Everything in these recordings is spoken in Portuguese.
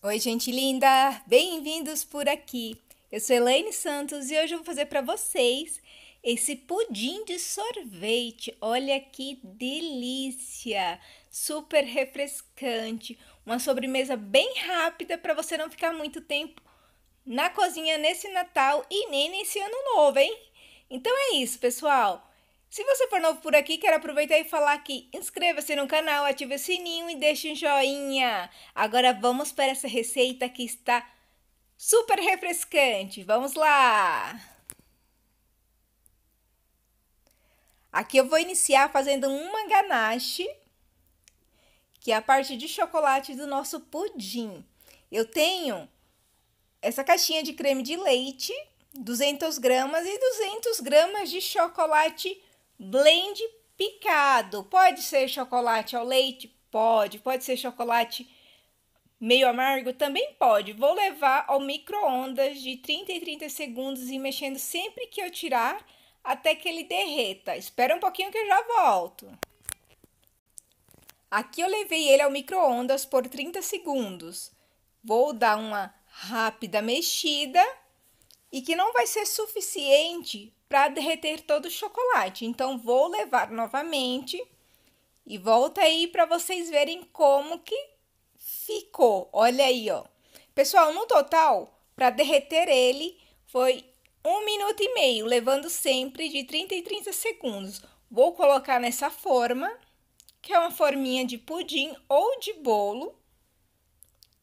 Oi, gente linda! Bem-vindos por aqui! Eu sou Elaine Santos e hoje eu vou fazer para vocês esse pudim de sorvete. Olha que delícia! Super refrescante, uma sobremesa bem rápida para você não ficar muito tempo na cozinha nesse Natal e nem nesse ano novo, hein? Então é isso, pessoal. Se você for novo por aqui, quero aproveitar e falar que inscreva-se no canal, ative o sininho e deixe um joinha. Agora vamos para essa receita que está super refrescante. Vamos lá! Aqui eu vou iniciar fazendo uma ganache, que é a parte de chocolate do nosso pudim. Eu tenho essa caixinha de creme de leite, 200 gramas e 200 gramas de chocolate blend picado. Pode ser chocolate ao leite? Pode. Pode ser chocolate meio amargo? Também pode. Vou levar ao micro-ondas de 30 e 30 segundos e mexendo sempre que eu tirar até que ele derreta. Espera um pouquinho que eu já volto. Aqui eu levei ele ao micro-ondas por 30 segundos. Vou dar uma rápida mexida e que não vai ser suficiente para derreter todo o chocolate. Então, vou levar novamente e volta aí para vocês verem como que ficou. Olha aí, ó. Pessoal, no total, para derreter ele, foi um minuto e meio, levando sempre de 30 e 30 segundos. Vou colocar nessa forma, que é uma forminha de pudim ou de bolo,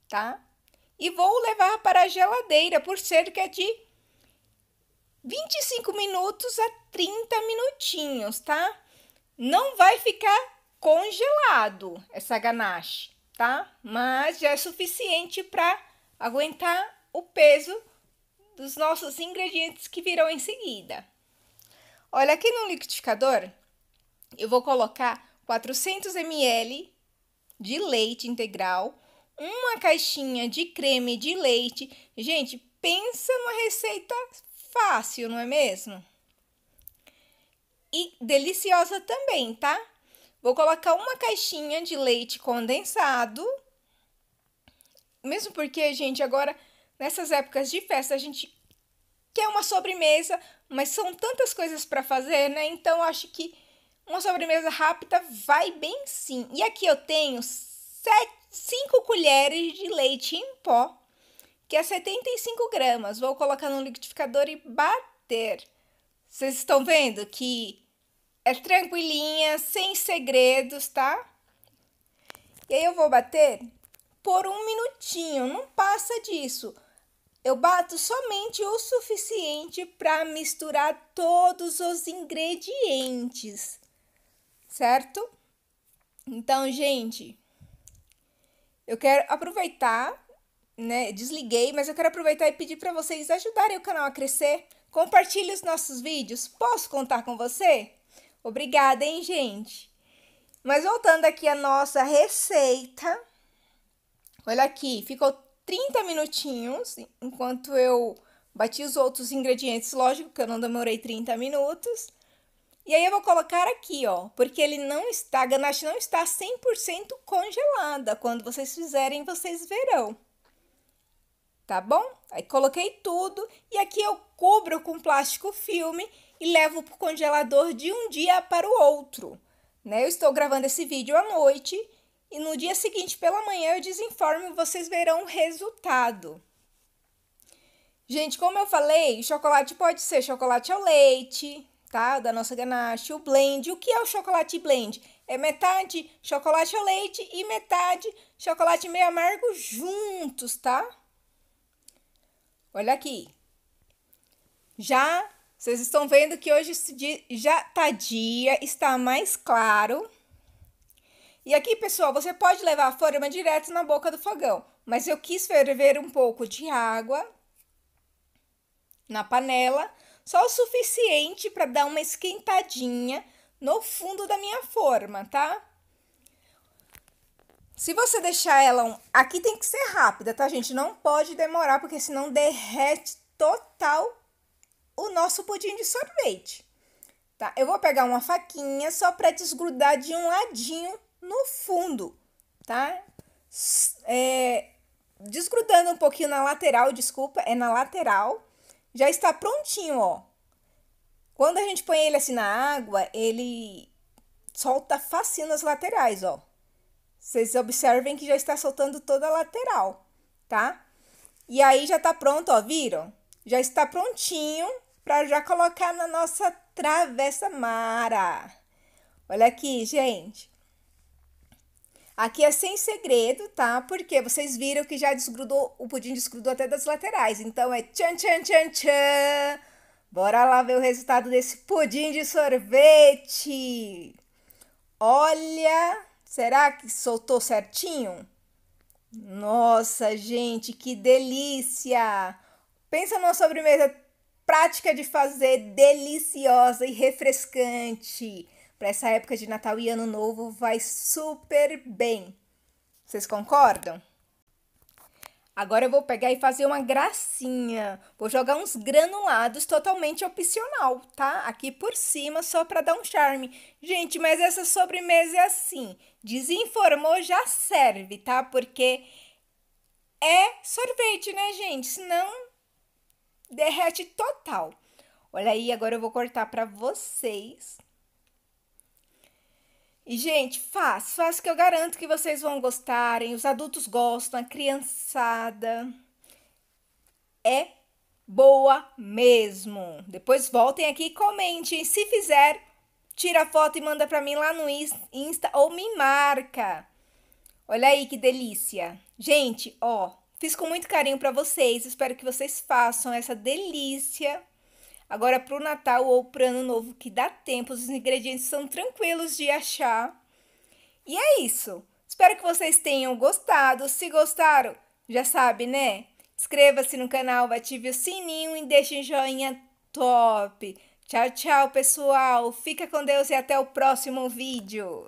tá? E vou levar para a geladeira por cerca de 25 minutos a 30 minutinhos, tá? Não vai ficar congelado essa ganache, tá? Mas já é suficiente para aguentar o peso dos nossos ingredientes que virão em seguida. Olha, aqui no liquidificador, eu vou colocar 400 ml de leite integral, uma caixinha de creme de leite. Gente, pensa numa receita fácil, não é mesmo? E deliciosa também, tá? Vou colocar uma caixinha de leite condensado. Mesmo porque, gente, agora nessas épocas de festa a gente quer uma sobremesa, mas são tantas coisas para fazer, né? Então acho que uma sobremesa rápida vai bem sim. E aqui eu tenho 7, 5 colheres de leite em pó que é 75 gramas. Vou colocar no liquidificador e bater. Vocês estão vendo que é tranquilinha, sem segredos, tá? E aí eu vou bater por um minutinho, não passa disso. Eu bato somente o suficiente para misturar todos os ingredientes, certo? Então, gente, eu quero aproveitar né, desliguei, mas eu quero aproveitar e pedir para vocês ajudarem o canal a crescer. Compartilhe os nossos vídeos. Posso contar com você? Obrigada, hein, gente? Mas voltando aqui à nossa receita. Olha aqui, ficou 30 minutinhos enquanto eu bati os outros ingredientes. Lógico que eu não demorei 30 minutos. E aí eu vou colocar aqui, ó, porque ele não está, a ganache não está 100% congelada. Quando vocês fizerem, vocês verão tá bom? Aí coloquei tudo e aqui eu cubro com plástico filme e levo para o congelador de um dia para o outro. Né? Eu estou gravando esse vídeo à noite e no dia seguinte pela manhã eu desinformo e vocês verão o resultado. Gente, como eu falei, chocolate pode ser chocolate ao leite, tá? Da nossa ganache, o blend. O que é o chocolate blend? É metade chocolate ao leite e metade chocolate meio amargo juntos, tá? Olha aqui. Já vocês estão vendo que hoje já tá dia, está mais claro. E aqui, pessoal, você pode levar a forma direto na boca do fogão, mas eu quis ferver um pouco de água na panela, só o suficiente para dar uma esquentadinha no fundo da minha forma, tá? Se você deixar ela. Um... Aqui tem que ser rápida, tá, gente? Não pode demorar, porque senão derrete total o nosso pudim de sorvete. Tá? Eu vou pegar uma faquinha só para desgrudar de um ladinho no fundo, tá? É, desgrudando um pouquinho na lateral, desculpa, é na lateral. Já está prontinho, ó. Quando a gente põe ele assim na água, ele solta facinho nas laterais, ó. Vocês observem que já está soltando toda a lateral, tá? E aí já tá pronto, ó, viram? Já está prontinho para já colocar na nossa travessa mara. Olha aqui, gente. Aqui é sem segredo, tá? Porque vocês viram que já desgrudou, o pudim desgrudou até das laterais. Então é tchan, tchan, tchan, tchan. Bora lá ver o resultado desse pudim de sorvete. Olha Será que soltou certinho? Nossa, gente, que delícia! Pensa numa sobremesa prática de fazer, deliciosa e refrescante. Para essa época de Natal e Ano Novo vai super bem. Vocês concordam? Agora eu vou pegar e fazer uma gracinha. Vou jogar uns granulados totalmente opcional, tá? Aqui por cima, só para dar um charme. Gente, mas essa sobremesa é assim. Desinformou já serve, tá? Porque é sorvete, né, gente? Senão derrete total. Olha aí, agora eu vou cortar para vocês e, gente, faz, faz que eu garanto que vocês vão gostarem. Os adultos gostam, a criançada. É boa mesmo. Depois voltem aqui e comentem. Se fizer, tira a foto e manda para mim lá no Insta ou me marca. Olha aí que delícia. Gente, ó, fiz com muito carinho para vocês. Espero que vocês façam essa delícia Agora, para o Natal ou para o Ano Novo, que dá tempo, os ingredientes são tranquilos de achar. E é isso. Espero que vocês tenham gostado. Se gostaram, já sabe, né? Inscreva-se no canal, ative o sininho e deixe um joinha top. Tchau, tchau, pessoal. Fica com Deus e até o próximo vídeo.